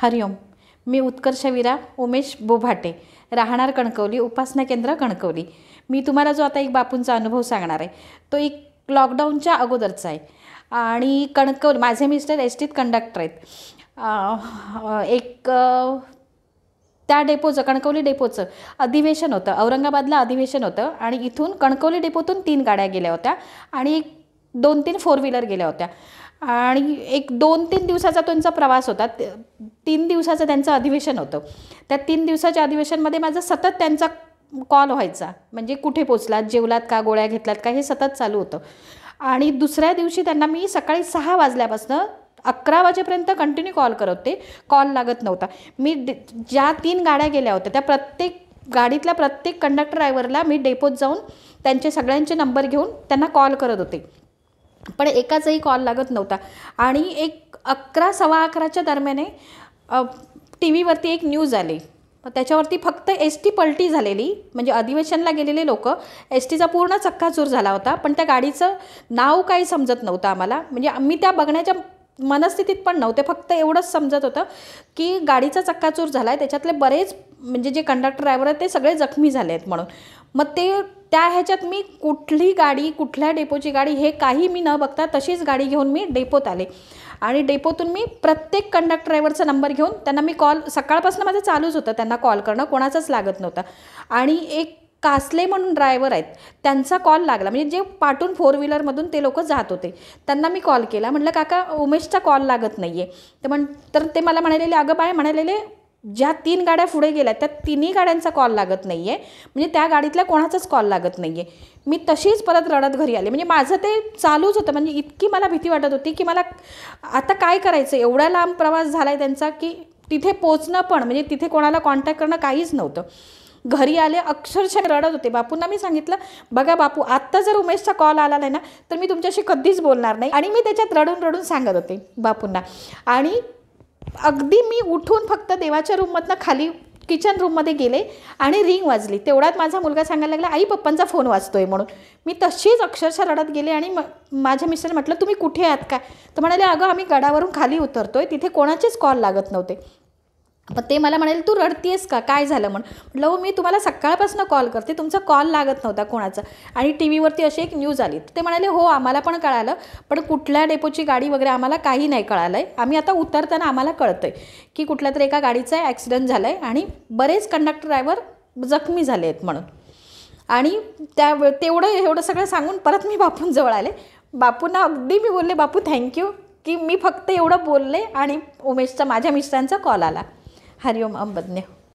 हरिओम मी उत्कर्षवीरा उमेश बोभाटे राहणार कणकवली उपासना केंद्र कणकवली मी तुम्हाला जो आता एक बापूंचा अनुभव सांगणार आहे तो एक लॉकडाऊनच्या अगोदरचा आहे आणि कणकवली माझे मिस्टर एस टीत कंडक्टर आहेत एक त्या डेपोचं कणकवली डेपोचं अधिवेशन होतं औरंगाबादला अधिवेशन होतं आणि इथून कणकवली डेपोतून तीन गाड्या गेल्या होत्या आणि एक दोन तीन फोर व्हीलर गेल्या होत्या आणि एक दोन तीन दिवसाचा त्यांचा प्रवास होता तीन दिवसाचं त्यांचं अधिवेशन होतं त्या तीन दिवसाच्या अधिवेशनमध्ये माझा सतत त्यांचा कॉल व्हायचा म्हणजे कुठे पोचलात जेवलात का गोळ्या घेतलात का हे सतत चालू होतं आणि दुसऱ्या दिवशी त्यांना मी सकाळी सहा वाजल्यापासनं अकरा वाजेपर्यंत कंटिन्यू कॉल करत होते कॉल लागत नव्हता मी ज्या तीन गाड्या गेल्या होत्या त्या प्रत्येक गाडीतल्या प्रत्येक कंडक्टर ड्रायव्हरला मी डेपोत जाऊन त्यांचे सगळ्यांचे नंबर घेऊन त्यांना कॉल करत होते पण एकाचाही कॉल लागत नव्हता आणि एक अकरा सव्वा अकराच्या दरम्याने टी व्हीवरती एक न्यूज आली त्याच्यावरती फक्त एस टी पलटी झालेली म्हणजे अधिवेशनला गेलेले लोक एस टीचा पूर्ण चक्काचूर झाला होता पण त्या गाडीचं नाव काही समजत नव्हतं आम्हाला म्हणजे आम्ही त्या बघण्याच्या मनस्थितीत पण नव्हते फक्त एवढंच समजत होतं की गाडीचा चक्काचूर झाला आहे त्याच्यातले बरेच म्हणजे जे कंडक्टर ड्रायव्हर आहेत ते सगळे जखमी झाले आहेत म्हणून मग ते त्या ह्याच्यात मी कुठली गाडी कुठल्या डेपोची गाडी हे काही मी न बघता तशीच गाडी घेऊन मी डेपोत आले आणि डेपोतून मी प्रत्येक कंडक्ट ड्रायव्हरचा नंबर घेऊन त्यांना मी कॉल सकाळपासून माझं चालूच होतं त्यांना कॉल करणं कोणाचंच लागत नव्हतं आणि एक कासले म्हणून ड्रायव्हर आहेत त्यांचा कॉल लागला म्हणजे जे पाटून फोर व्हीलरमधून ते लोक जात होते त्यांना मी कॉल केला म्हटलं काका उमेशचा कॉल लागत नाही आहे तर म्हण तर ते मला म्हणालेले अगं बाय म्हणालेले ज्या तीन गाड्या पुढे गेल्या त्या तिन्ही गाड्यांचा कॉल लागत नाही आहे म्हणजे त्या गाडीतल्या कोणाचाच कॉल लागत नाही आहे मी तशीच परत रडत घरी आले म्हणजे माझं ते चालूच होतं म्हणजे इतकी मला भीती वाटत होती की मला आता काय करायचं एवढा लांब प्रवास झाला आहे त्यांचा की तिथे पोचणं पण म्हणजे तिथे कोणाला कॉन्टॅक्ट करणं काहीच नव्हतं घरी आले अक्षरशः रडत होते बापूंना मी सांगितलं बघा बापू आत्ता जर उमेशचा कॉल आला नाही ना तर मी तुमच्याशी कधीच बोलणार नाही आणि मी त्याच्यात रडून रडून सांगत होते बापूंना आणि अगदी मी उठून फक्त देवाच्या रूममधनं खाली किचन रूममध्ये गेले आणि रिंग वाजली तेवढ्यात माझा मुलगा सांगायला लागला आई पप्पांचा फोन वाजतोय म्हणून मी तशीच अक्षरशः रडत गेले आणि म माझ्या मिस्टर म्हटलं तुम्ही कुठे आहात काय तर म्हणाले अगं आम्ही गडावरून खाली उतरतोय तिथे कोणाचेच कॉल लागत नव्हते मग ते मला म्हणाले तू रडतीयस का काय झालं म्हण म्हटलं हो मी तुम्हाला सकाळपासून कॉल करते तुमचा कॉल लागत नव्हता कोणाचा आणि टी व्हीवरती अशी एक न्यूज आली ते म्हणाले हो आम्हाला पण कळालं पण कुठल्या डेपोची गाडी वगैरे आम्हाला काही नाही कळालं आहे आम्ही आता उतरताना आम्हाला कळतं आहे की कुठल्या तरी एका गाडीचा ॲक्सिडेंट झाला आहे आणि बरेच कंडक्टर ड्रायव्हर जखमी झाले आहेत म्हणून आणि त्या तेवढं एवढं सगळं सांगून परत मी बापूंजवळ आले बापूंना अगदी मी बोलले बापू थँक्यू की मी फक्त एवढं बोलले आणि उमेशचा माझ्या मिस्टरांचा कॉल आला هاليوم أم بدنه